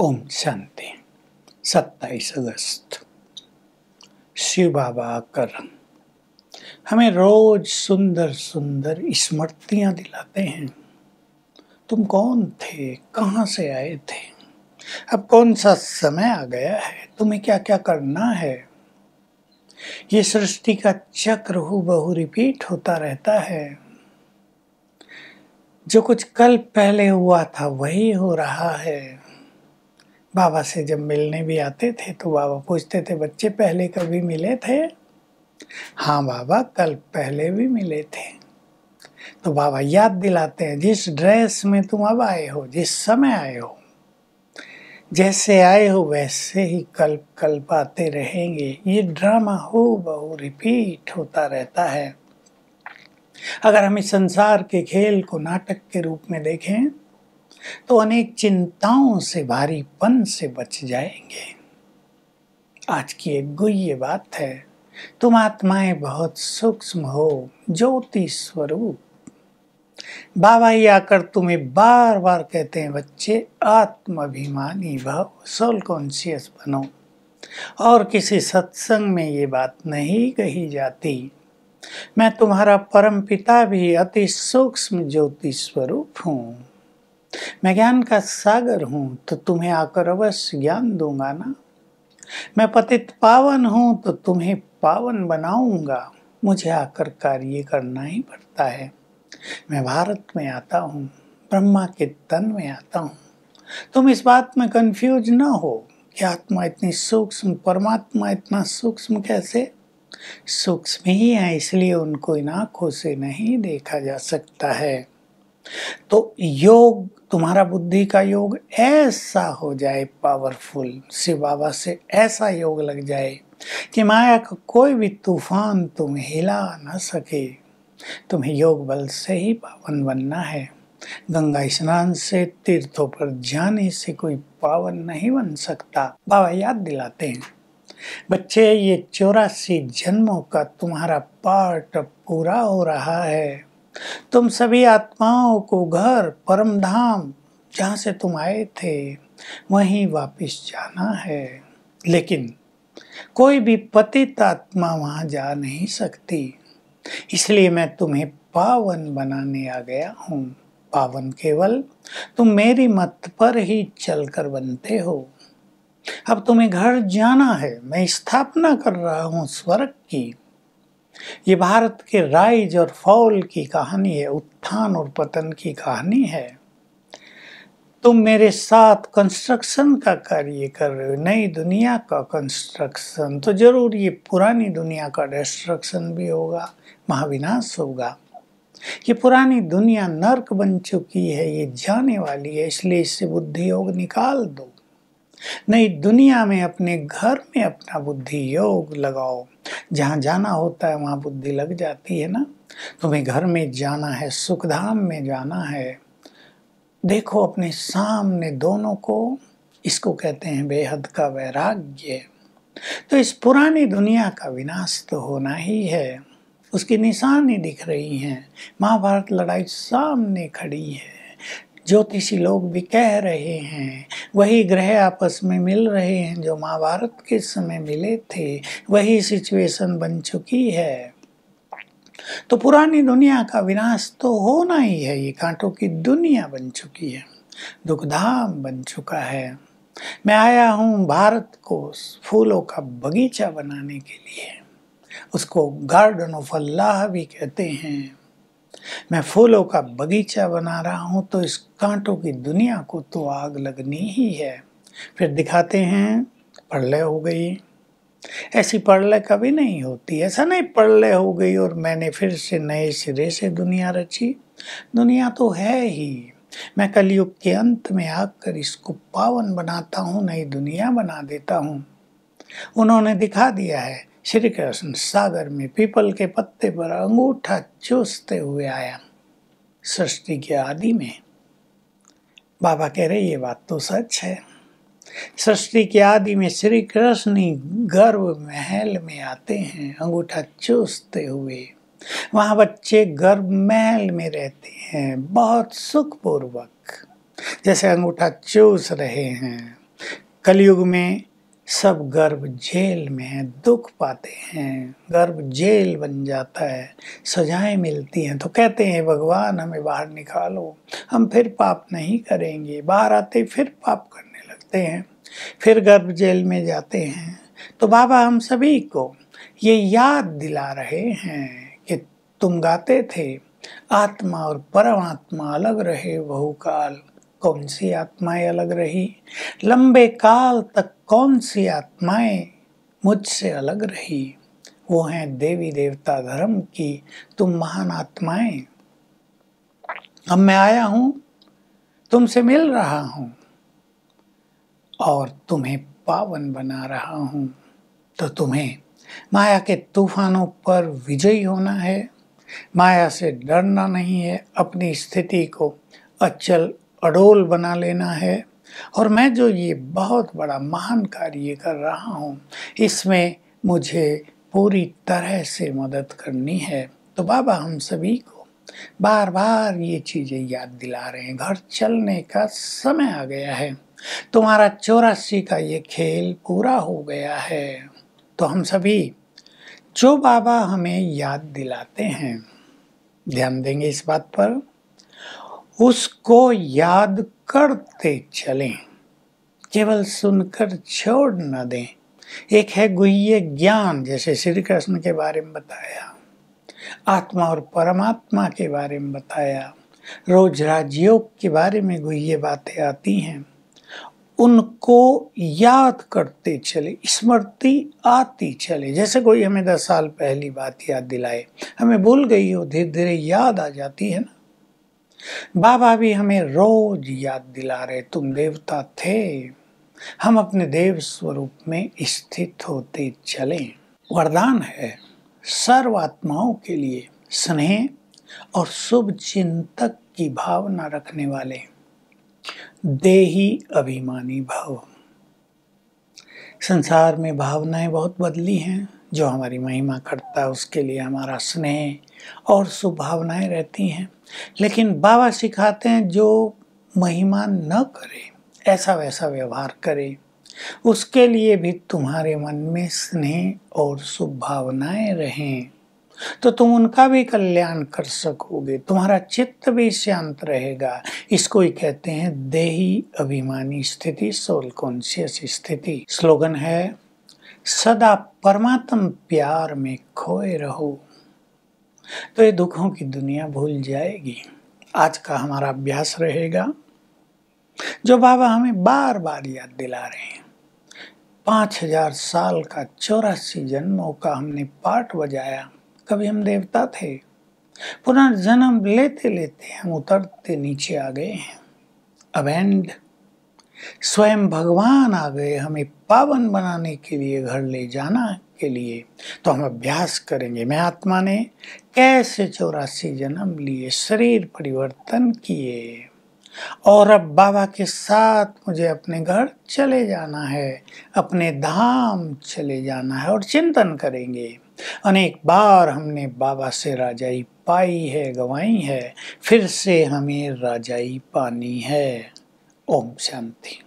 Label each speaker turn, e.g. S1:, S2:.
S1: ओम शांति सत्ताईस अगस्त शिव बाबा का रंग हमें रोज सुंदर सुंदर स्मृतियाँ दिलाते हैं तुम कौन थे कहाँ से आए थे अब कौन सा समय आ गया है तुम्हें क्या क्या करना है ये सृष्टि का चक्र हु बहु रिपीट होता रहता है जो कुछ कल पहले हुआ था वही हो रहा है बाबा से जब मिलने भी आते थे तो बाबा पूछते थे बच्चे पहले कभी मिले थे हाँ बाबा कल पहले भी मिले थे तो बाबा याद दिलाते हैं जिस ड्रेस में तुम अब आए हो जिस समय आए हो जैसे आए हो वैसे ही कल कल पाते रहेंगे ये ड्रामा हो बहु रिपीट होता रहता है अगर हम इस संसार के खेल को नाटक के रूप में देखें तो अनेक चिंताओं से भारीपन से बच जाएंगे आज की एक गुह्य बात है तुम आत्माएं बहुत सूक्ष्म हो ज्योति स्वरूप बाबा ही आकर तुम्हें बार बार कहते हैं बच्चे आत्माभिमानी भाव सोल कॉन्शियस बनो और किसी सत्संग में ये बात नहीं कही जाती मैं तुम्हारा परम पिता भी अति सूक्ष्म ज्योति स्वरूप हूँ मैं ज्ञान का सागर हूँ तो तुम्हें आकर अवश्य ज्ञान दूंगा ना मैं पतित पावन हूँ तो तुम्हें पावन बनाऊंगा मुझे आकर कार्य करना ही पड़ता है मैं भारत में आता हूँ ब्रह्मा के तन में आता हूँ तुम इस बात में कंफ्यूज ना हो कि आत्मा इतनी सूक्ष्म परमात्मा इतना सूक्ष्म कैसे सूक्ष्म ही है इसलिए उनको इन आँखों से नहीं देखा जा सकता है तो योग तुम्हारा बुद्धि का योग ऐसा हो जाए पावरफुल शिव बाबा से ऐसा योग लग जाए कि माया का कोई भी तूफान तुम हिला न सके तुम्हें योग बल से ही पावन बनना है गंगा स्नान से तीर्थों पर जाने से कोई पावन नहीं बन सकता बाबा याद दिलाते हैं बच्चे ये चौरासी जन्मों का तुम्हारा पार्ट पूरा हो रहा है तुम सभी आत्माओं को घर परम धाम जहाँ से तुम आए थे वहीं वापस जाना है लेकिन कोई भी पतित आत्मा वहाँ जा नहीं सकती इसलिए मैं तुम्हें पावन बनाने आ गया हूँ पावन केवल तुम मेरी मत पर ही चलकर बनते हो अब तुम्हें घर जाना है मैं स्थापना कर रहा हूँ स्वर्ग की ये भारत के राइज और फौल की कहानी है उत्थान और पतन की कहानी है तुम मेरे साथ कंस्ट्रक्शन का कार्य कर रहे हो नई दुनिया का कंस्ट्रक्शन तो जरूर ये पुरानी दुनिया का डिस्ट्रक्शन भी होगा महाविनाश होगा ये पुरानी दुनिया नर्क बन चुकी है ये जाने वाली है इसलिए इससे बुद्धि योग निकाल दो नहीं दुनिया में अपने घर में अपना बुद्धि योग लगाओ जहाँ जाना होता है वहाँ बुद्धि लग जाती है ना तुम्हें घर में जाना है सुखधाम में जाना है देखो अपने सामने दोनों को इसको कहते हैं बेहद का वैराग्य तो इस पुरानी दुनिया का विनाश तो होना ही है उसकी निशानी दिख रही हैं महाभारत लड़ाई सामने खड़ी है ज्योतिषी लोग भी कह रहे हैं वही ग्रह आपस में मिल रहे हैं जो महाभारत के समय मिले थे वही सिचुएशन बन चुकी है तो पुरानी दुनिया का विनाश तो होना ही है ये कांटों की दुनिया बन चुकी है दुखधाम बन चुका है मैं आया हूँ भारत को फूलों का बगीचा बनाने के लिए उसको गार्डन ऑफ अल्लाह भी कहते हैं मैं फूलों का बगीचा बना रहा हूँ तो इस कांटों की दुनिया को तो आग लगनी ही है फिर दिखाते हैं पढ़ले हो गई ऐसी पढ़ले कभी नहीं होती ऐसा नहीं पढ़ले हो गई और मैंने फिर से नए सिरे से दुनिया रची दुनिया तो है ही मैं कलयुग के अंत में आकर इसको पावन बनाता हूँ नई दुनिया बना देता हूँ उन्होंने दिखा दिया है श्री कृष्ण सागर में पीपल के पत्ते पर अंगूठा चूसते हुए आया सृष्टि के आदि में बाबा कह रहे ये बात तो सच है सृष्टि के आदि में श्री कृष्ण ही गर्व महल में आते हैं अंगूठा चूसते हुए वहाँ बच्चे गर्भ महल में रहते हैं बहुत सुखपूर्वक जैसे अंगूठा चूस रहे हैं कलयुग में सब गर्भ जेल में दुख पाते हैं गर्भ जेल बन जाता है सजाएं मिलती हैं तो कहते हैं भगवान हमें बाहर निकालो हम फिर पाप नहीं करेंगे बाहर आते फिर पाप करने लगते हैं फिर गर्भ जेल में जाते हैं तो बाबा हम सभी को ये याद दिला रहे हैं कि तुम गाते थे आत्मा और परमात्मा अलग रहे बहुकाल कौन सी आत्माएं अलग रही लंबे काल तक कौन सी आत्माएं मुझसे अलग रही वो हैं देवी देवता धर्म की तुम महान आत्माएं अब मैं आया हूं तुमसे मिल रहा हूं और तुम्हें पावन बना रहा हूं तो तुम्हें माया के तूफानों पर विजयी होना है माया से डरना नहीं है अपनी स्थिति को अचल अडोल बना लेना है और मैं जो ये बहुत बड़ा महान कार्य कर रहा हूँ इसमें मुझे पूरी तरह से मदद करनी है तो बाबा हम सभी को बार बार ये चीज़ें याद दिला रहे हैं घर चलने का समय आ गया है तुम्हारा चौरासी का ये खेल पूरा हो गया है तो हम सभी जो बाबा हमें याद दिलाते हैं ध्यान देंगे इस बात पर उसको याद करते चलें केवल सुनकर छोड़ न दें एक है गुह्य ज्ञान जैसे श्री कृष्ण के बारे में बताया आत्मा और परमात्मा के बारे में बताया रोज राजयोग के बारे में गुह्य बातें आती हैं उनको याद करते चले स्मृति आती चले जैसे कोई हमें दस साल पहली बात याद दिलाए हमें भूल गई हो धीरे धीरे याद आ जाती है ना बाबा भी हमें रोज याद दिला रहे तुम देवता थे हम अपने देव स्वरूप में स्थित होते चले वरदान है सर्व आत्माओं के लिए स्नेह और शुभ चिंतक की भावना रखने वाले देही अभिमानी भाव संसार में भावनाएं बहुत बदली हैं जो हमारी महिमा करता है उसके लिए हमारा स्नेह और शुभभावनाएँ रहती हैं लेकिन बाबा सिखाते हैं जो महिमा न करे ऐसा वैसा व्यवहार करे उसके लिए भी तुम्हारे मन में स्नेह और शुभभावनाएँ रहें तो तुम उनका भी कल्याण कर सकोगे तुम्हारा चित्त भी शांत रहेगा इसको ही कहते हैं देही अभिमानी स्थिति सोल कॉन्शियस स्थिति स्लोगन है सदा परमात्म प्यार में खोए रहो तो ये दुखों की दुनिया भूल जाएगी आज का हमारा अभ्यास रहेगा जो बाबा हमें बार बार याद दिला रहे हैं पांच हजार साल का चौरासी जन्मों का हमने पाठ बजाया कभी हम देवता थे पुनर्जन्म लेते लेते हम उतरते नीचे आ गए हैं अब एंड स्वयं भगवान आ गए हमें पावन बनाने के लिए घर ले जाना के लिए तो हम अभ्यास करेंगे मैं आत्मा ने कैसे चौरासी जन्म लिए शरीर परिवर्तन किए और अब बाबा के साथ मुझे अपने घर चले जाना है अपने धाम चले जाना है और चिंतन करेंगे अनेक बार हमने बाबा से राजाई पाई है गवाई है फिर से हमें राजाई पानी है On something.